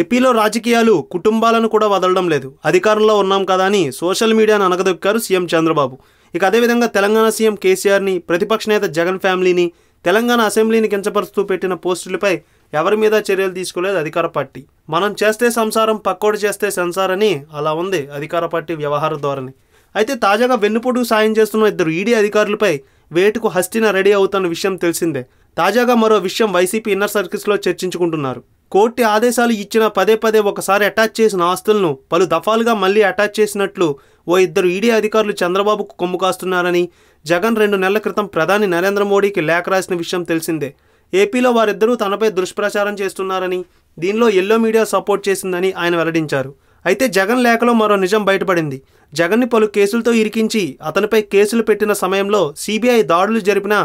ఏపీలో రాజకీయాలు కుటుంబాలను కూడా వదలడం లేదు అధికారంలో ఉన్నాం కదా అని సోషల్ మీడియాను అనగదొక్కారు సీఎం చంద్రబాబు ఇక అదేవిధంగా తెలంగాణ సీఎం కేసీఆర్ని ప్రతిపక్ష నేత జగన్ ఫ్యామిలీని తెలంగాణ అసెంబ్లీని కించపరుస్తూ పెట్టిన పోస్టులపై ఎవరి మీద చర్యలు తీసుకోలేదు అధికార పార్టీ మనం చేస్తే సంసారం పక్కోడు చేస్తే అని అలా ఉంది అధికార పార్టీ వ్యవహార ధోరణి అయితే తాజాగా వెన్నుపోటుకు సాయం చేస్తున్న ఇద్దరు ఈడీ అధికారులపై వేటుకు హస్తిన రెడీ అవుతున్న విషయం తెలిసిందే తాజాగా మరో విషయం వైసీపీ ఇన్నర్ సర్కిల్స్లో చర్చించుకుంటున్నారు కోర్టు ఆదేశాలు ఇచ్చిన పదే పదే ఒకసారి అటాచ్ చేసిన ఆస్తులను పలు దఫాలుగా మళ్లీ అటాచ్ చేసినట్లు ఓ ఇద్దరు ఈడీ అధికారులు చంద్రబాబుకు కొమ్ము కాస్తున్నారని జగన్ రెండు నెలల క్రితం ప్రధాని నరేంద్ర మోడీకి లేఖ రాసిన విషయం తెలిసిందే ఏపీలో వారిద్దరూ తనపై దుష్ప్రచారం చేస్తున్నారని దీనిలో ఎల్లో మీడియా సపోర్ట్ చేసిందని ఆయన వెల్లడించారు అయితే జగన్ లేఖలో మరో నిజం బయటపడింది జగన్ని పలు కేసులతో ఇరికించి అతనిపై కేసులు పెట్టిన సమయంలో సిబిఐ దాడులు జరిపిన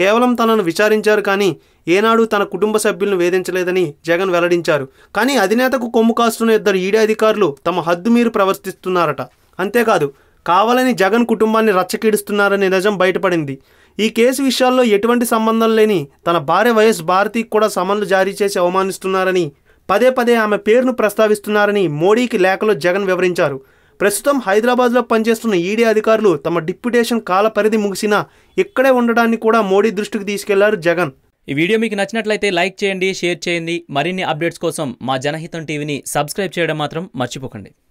కేవలం తనను విచారించారు కానీ ఏనాడు తన కుటుంబ సభ్యులను వేధించలేదని జగన్ వెల్లడించారు కానీ అధినేతకు కొమ్ము కాస్తున్న ఇద్దరు ఈడీ అధికారులు తమ హద్దు మీరు ప్రవర్తిస్తున్నారట అంతేకాదు కావాలని జగన్ కుటుంబాన్ని రచ్చకీడుస్తున్నారనే నిజం బయటపడింది ఈ కేసు విషయాల్లో ఎటువంటి సంబంధం లేని తన భార్య వైఎస్ భారతికి కూడా సమన్లు జారీ చేసి అవమానిస్తున్నారని పదే పదే ఆమె పేరును ప్రస్తావిస్తున్నారని మోడీకి లేఖలో జగన్ వివరించారు ప్రస్తుతం హైదరాబాద్లో పనిచేస్తున్న ఈడీ అధికారులు తమ డిప్యుటేషన్ కాల పరిధి ముగిసినా ఇక్కడే ఉండడాన్ని కూడా మోడీ దృష్టికి తీసుకెళ్లారు జగన్ ఈ వీడియో మీకు నచ్చినట్లయితే లైక్ చేయండి షేర్ చేయండి మరిన్ని అప్డేట్స్ కోసం మా జనహితం టీవీని సబ్స్క్రైబ్ చేయడం మాత్రం మర్చిపోకండి